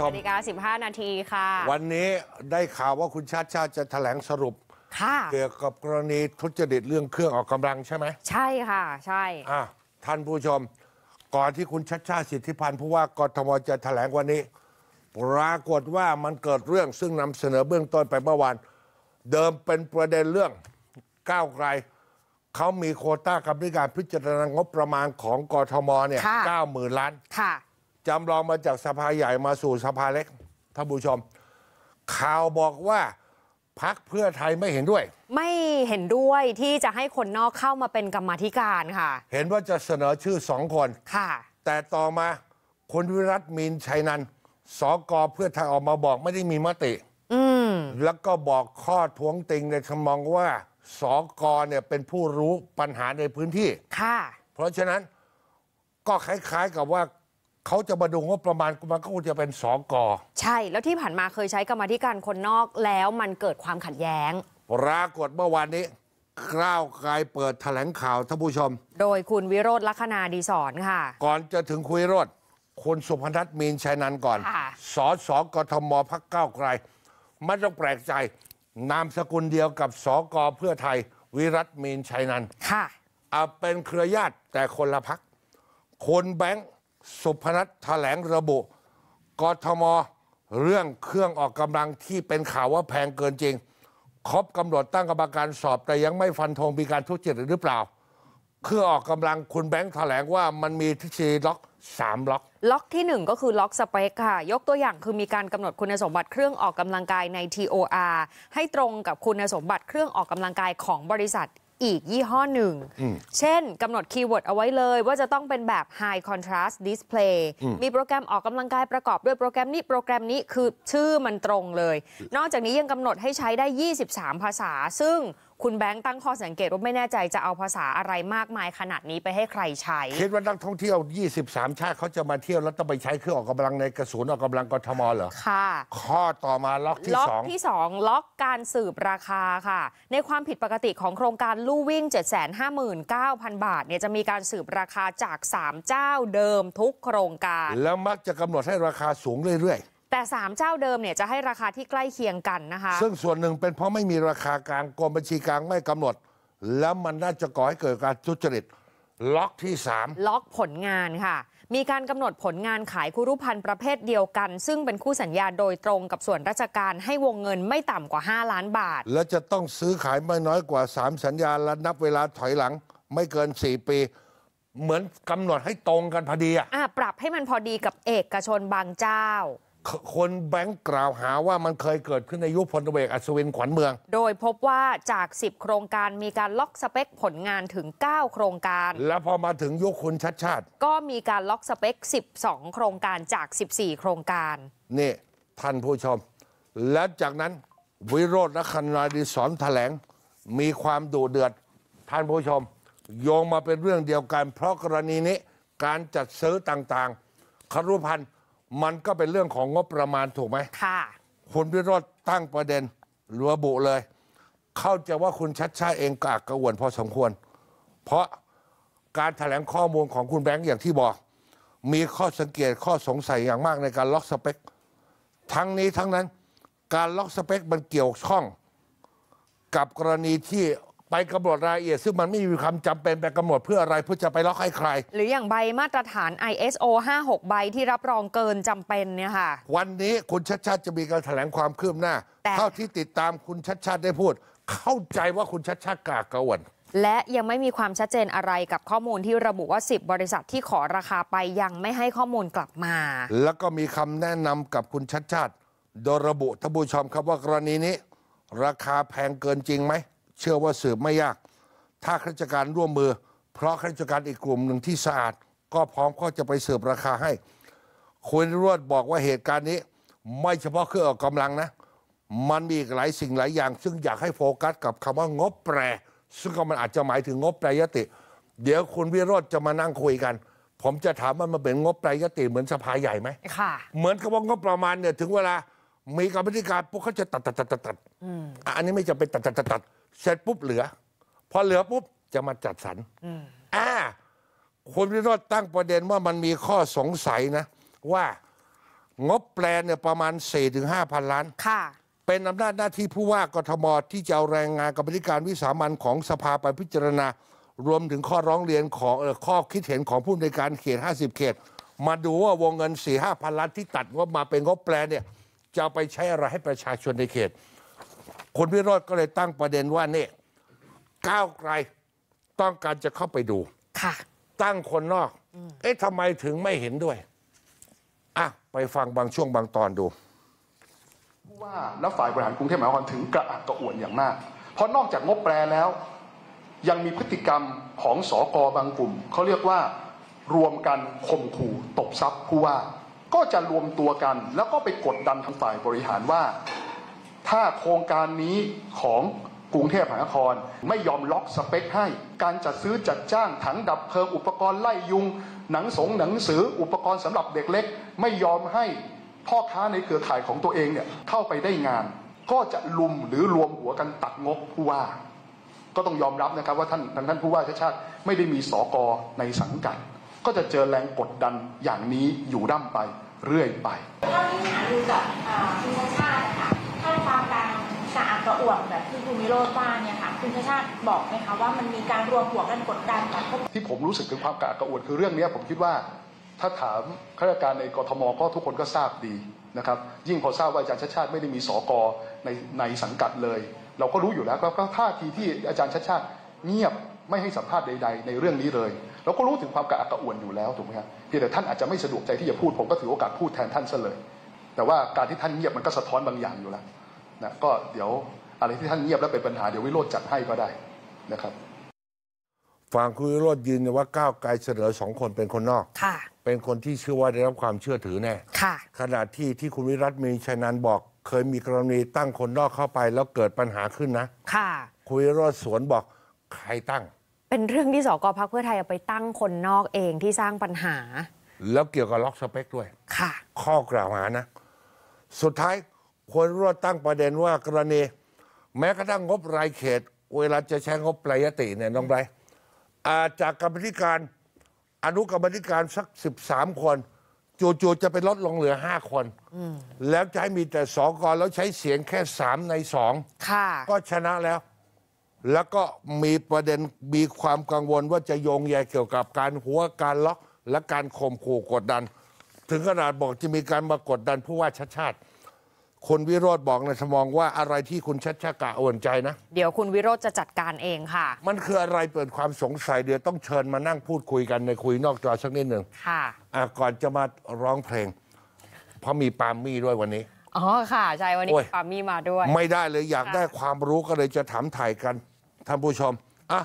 ชมนาฬิกา15 นาทีค่ะ วันนี้ได้ข่าวว่าคุณชาติชาติจะแถลงสรุปเกี่ยวกับกรณีทุจริตเรื่องเครื่องออกกำลังใช่ไหม ใช่ค่ะ ใช่อ่ะท่านผู้ชม ก่อนที่คุณชัดชาติสิทธิพันธ์ผู้ว่ากทมจะแถลงวันนี้ปรากฏว่ามันเกิดเรื่องซึ่งนำเสนอเบื้องต้นไปเมื่อวานเดิมเป็นประเด็นเรื่องก้าวไกลเขามีโคต้ากรรมิการพิจารณางบประมาณของกทมเนี่ยเก้าหมื่นล้านค่ะจำลองมาจากสภาใหญ่มาสู่สภาเล็กท่านผู้ชมข่าวบอกว่าพักเพื่อไทยไม่เห็นด้วย ไม่เห็นด้วยที่จะให้คนนอกเข้ามาเป็นกรรมธิการค่ะ เห็นว่าจะเสนอชื่อสองคนค่ะ แต่ต่อมาคุณวิรัตมีนชัยนันสอกเพื่อไทยออกมาบอกไม่ได้มีมติ อืแล้วก็บอกข้อท้วงติงในคำมองว่าสอกเนี่ยเป็นผู้รู้ปัญหาในพื้นที่ค่ะ เพราะฉะนั้นก็คล้ายๆ กับว่าเขาจะมาดูงบประมาณมันก็คงจะเป็นสองกอใช่แล้วที่ผ่านมาเคยใช้กรรมธิการคนนอกแล้วมันเกิดความขัดแย้ง ปรากฏเมื่อวานนี้ก้าวไกลเปิดแถลงข่าวท่านผู้ชม โดยคุณวิโรธลัคนาดีสอนค่ะ ก่อนจะถึงคุยโรธคุณสุพนธ์มีนชัยนันก่อนสอสอกทมพักก้าวไกลไม่ต้องแปลกใจ นามสกุลเดียวกับสอกเพื่อไทย วิรัตมีนชัยนันค่ะเอาเป็นเครือญาติแต่คนละพักคนแบงค์สุพนัทแถลงระบุกทม เรื่องเครื่องออกกำลังที่เป็นข่าวว่าแพงเกินจริงครบกำหนดตั้งกรรมการสอบแต่ยังไม่ฟันธงมีการทุจริตหรือเปล่า เครื่องออกกำลังคุณแบงค์แถลงว่ามันมีทฤษฎีล็อกสามล็อกล็อกที่ 1 ก็คือล็อกสเปคค่ะยกตัวอย่างคือมีการกำหนดคุณสมบัติเครื่องออกกำลังกายใน TOR ให้ตรงกับคุณสมบัติ เครื่องออกกำลังกายของบริษัทอีกยี่ห้อหนึ่ง เช่นกำหนดคีย์เวิร์ดเอาไว้เลย ว่าจะต้องเป็นแบบ High Contrast Display มีโปรแกรมออกกำลังกายประกอบด้วยโปรแกรมนี้โปรแกรมนี้คือชื่อมันตรงเลย นอกจากนี้ยังกำหนดให้ใช้ได้ 23 ภาษา ซึ่งคุณแบงค์ตั้งข้อสังเกตว่าไม่แน่ใจจะเอาภาษาอะไรมากมายขนาดนี้ไปให้ใครใช้ คิดว่านักท่องเที่ยว 23 ชาติเขาจะมาเที่ยวแล้วต้องไปใช้เครื่องออกกำลังในกระสุนออกกำลังกทมเหรอ ค่ะ ข้อต่อมาล็อกที่ล็อกที่ 2 ล็อกการสืบราคาค่ะ ในความผิดปกติของโครงการลู่วิ่ง 759,000 บาทเนี่ยจะมีการสืบราคาจาก 3 เจ้าเดิมทุกโครงการ แล้วมักจะกำหนดให้ราคาสูงเรื่อยๆแต่ 3 เจ้าเดิมเนี่ยจะให้ราคาที่ใกล้เคียงกันนะคะ ซึ่งส่วนหนึ่งเป็นเพราะไม่มีราคากลางกรมบัญชีกลางไม่กำหนด แล้วมันน่าจะก่อให้เกิดการทุจริตล็อกที่ 3 ล็อกผลงานค่ะ มีการกำหนดผลงานขายคุรุพันธ์ประเภทเดียวกัน ซึ่งเป็นคู่สัญญาโดยตรงกับส่วนราชการให้วงเงินไม่ต่ำกว่า 5 ล้านบาท และจะต้องซื้อขายไม่น้อยกว่า 3 สัญญาและนับเวลาถอยหลังไม่เกิน 4 ปี เหมือนกำหนดให้ตรงกันพอดีอ่ะปรับให้มันพอดีกับเอกชนบางเจ้าคนแบงค์กล่าวหาว่ามันเคยเกิดขึ้นในยุคพลเอกอัศวินขวัญเมือง โดยพบว่าจาก 10 โครงการมีการล็อกสเปคผลงานถึง 9 โครงการ แล้วพอมาถึงยุคคุณชัดชาติ ก็มีการล็อกสเปค 12 โครงการจาก 14 โครงการ นี่ท่านผู้ชม และจากนั้นวิโรจน์ละคนาดิสอนแถลง มีความดุเดือดท่านผู้ชม โยงมาเป็นเรื่องเดียวกัน เพราะกรณีนี้การจัดซื้อต่างๆครุพันธ์มันก็เป็นเรื่องของงบประมาณถูกไหมค่ะคุณพิโรธตั้งประเด็นรัวบุเลย เข้าใจว่าคุณชัดชาเองก็อักกระวนพอสมควร เพราะการถแถลงข้อมูลของคุณแบงค์อย่างที่บอก มีข้อสังเกตข้อสงสัยอย่างมากในการล็อกสเปค ทั้งนี้ทั้งนั้นการล็อกสเปคมันเกี่ยวข้องกับกรณีที่ไปกำหนดรายละเอียดซึ่งมันไม่มีความจำเป็น ไปกำหนดเพื่ออะไรเพื่อจะไปล็อกให้ใคร หรืออย่างใบมาตรฐาน ISO 56ใบที่รับรองเกินจำเป็นเนี่ยค่ะ วันนี้คุณชัดชาติจะมีการแถลงความคืบหน้าเท่าที่ติดตามคุณชัดชาติได้พูด เข้าใจว่าคุณชัดชาติกากระวนและยังไม่มีความชัดเจนอะไรกับข้อมูลที่ระบุว่า 10 บริษัทที่ขอราคาไปยังไม่ให้ข้อมูลกลับมา แล้วก็มีคำแนะนำกับคุณชัดชาติ โดยระบุทบูชมครับว่ากรณีนี้ ราคาแพงเกินจริงไหมเชื่อว่าสืบไม่ยาก ถ้าข้าราชการร่วมมือ เพราะข้าราชการอีกกลุ่มหนึ่งที่สะอาด ก็พร้อมก็จะไปสืบราคาให้ คุณรวดบอกว่าเหตุการณ์นี้ไม่เฉพาะเครื่องออกกำลังนะ มันมีอีกหลายสิ่งหลายอย่าง ซึ่งอยากให้โฟกัสกับคำว่างบแปร ซึ่งก็มันอาจจะหมายถึงงบแปรยติ เดี๋ยวคุณวิโรธจะมานั่งคุยกัน ผมจะถามว่ามันเป็นงบแายยติเหมือนสภาใหญ่ไหมค่ะ เหมือนกับว่างบประมาณเนี่ยถึงเวลามีกรรมธิการพวกเขาจะตัดตัดตัดตัดตัดอันนี้ไม่จะเป็นตัดตัดตัดตัดเสร็จปุ๊บ เหลือ พอเหลือปุ๊บ จะมาจัดสรรอ่าคุณวิโรธตั้งประเด็นว่ามันมีข้อสงสัยนะว่างบแปลนเนี่ยประมาณ4่ถึงห้าพันล้าน ค่ะ เป็นอำนาจหน้าที่ผู้ว่ากทมที่จะเอาแรงงานกับบริการวิสามันของสภาไปพิจารณารวมถึงข้อร้องเรียนของออข้อคิดเห็นของผู้ในการเขต50เขต มาดูว่าวงเงิน4าพันล้านที่ ตัดว่ามาเป็นงบแปลนเนี่ยจะไปใช้อะไรให้ประชาชนในเขตคุณพิโรธก็เลยตั้งประเด็นว่า เนี่ก้าวไกลต้องการจะเข้าไปดูค่ะตั้งคนนอก เอ๊ะทำไมถึงไม่เห็นด้วย อ่ะ ไปฟังบางช่วงบางตอนดูผู้ว่า และฝ่ายบริหารกรุงเทพมหานครถึงกระอักกระอ่วนอย่างมาก เพราะนอกจากงบแปรแล้ว ยังมีพฤติกรรมของสอกอบางกลุ่ม เขาเรียกว่า รวมกันข่มขู่ตบทรัพย์ผู้ว่า ก็จะรวมตัวกัน แล้วก็ไปกดดันทางฝ่ายบริหารว่าถ้าโครงการนี้ของกรุงเทพมหานคร ไม่ยอมล็อกสเปคให้ การจัดซื้อจัดจ้างถังดับเพลิงอุปกรณ์ไล่ยุง หนังสงหนังสืออุปกรณ์สำหรับเด็กเล็กไม่ยอมให้พ่อค้าในเครือข่ายของตัวเองเนี่ยเข้าไปได้งาน ก็จะลุมหรือรวมหัวกันตัดงบผู้ว่า ก็ต้องยอมรับนะครับว่าท่านทงท่านผู้ว่าชาชาติ ไม่ได้มีสอกอในสังกัด ก็จะเจอแรงกดดันอย่างนี้อยู่ร่ำไปเรื่อยไปถ้าที่ดูจากคุณชากระอ่วมแบบที่คุณมิโรต้าเนี่ยค่ะ คุณชาชาติบอกไหมคะว่ามันมีการรวมหัวกันกดดันแบบที่ผมรู้สึกถึงความกระกระอ่วนคือเรื่องนี้ผมคิดว่า ถ้าถามข้าราชการในกรทมก็ทุกคนก็ทราบดีนะครับยิ่งพอทราบว่าอาจารย์ชาชาติ ไม่ได้มีสอกอในในสังกัดเลย เราก็รู้อยู่แล้วก็ท่าทีที่อาจารย์ชาชาติเงียบไม่ให้สัมภาษณ์ใด ๆ ในเรื่องนี้เลยเราก็รู้ถึงความกระอักกระอ่วนอยู่แล้วถูกไหมครับเพียงแต่ท่านอาจจะไม่สะดวกใจที่จะพูดผมก็ถือโอกาสพูดแทนท่านซะเลย แต่ว่าการที่ท่านเงียบมันก็สะท้อนบางอย่างอยู่แล้วนะก็เดี๋ยวอะไรที่ท่านเงียบแล้วเป็นปัญหาเดี๋ยววิโรจน์จัดให้ก็ได้นะครับฝั่งคุณวิโรจน์ยืนว่าก้าวไกลเสนอสองคนเป็นคนนอกค่ะเป็นคนที่เชื่อว่าได้รับความเชื่อถือแน่ค่ะขณะที่ที่คุณวิรัตมีชัยนันบอก เคยมีกรณีตั้งคนนอกเข้าไปแล้วเกิดปัญหาขึ้นนะค่ะคุณวิโรสวนบอกใครตั้ง เป็นเรื่องที่สกพักเพื่อไทยเอาไปตั้งคนนอกเองที่สร้างปัญหา แล้วเกี่ยวกับล็อกสเปค ด้วยค่ะ ข้อกล่าวหานะสุดท้ายควรรวดตั้งประเด็นว่ากรณี แม้กระทั่งงบรายเขต เวลาจะใช้งบปลายติเนี่ยน้องไบรอาจากกรรมธิการอนุกรรมธิการสักสสิบามคน จู่ๆจะไปลดลงเหลือห้าคน แล้วใช้มีแต่สอกรแล้วใช้เสียงแค่สามในสองก็ชนะแล้ว แล้วก็มีประเด็นมีความกังวลว่าจะโยงใยเกี่ยวกับการหัว การล็อกและการข่มขู่กดดัน ถึงขนาดบอกจะมีการมากดดันผู้ว่าชชาติคุณวิโรธบอกนะมองว่าอะไรที่คุณชัดชากะอ่วนใจนะเดี๋ยวคุณวิโรธจะจัดการเองค่ะ มันคืออะไรเปิดความสงสัย เดี๋ยวต้องเชิญมานั่งพูดคุยกันในคุยนอกจอสักนิดหนึ่ง ค่ะะก่อนจะมาร้องเพลง เพราะมีปามี่ด้วยวันนี้ อ๋อค่ะใช่วันนี้ปามี่มาด้วย ไม่ได้เลยอยากได้ความรู้ก็เลยจะถามถ่ายกันท่านผู้ชมอ่ะ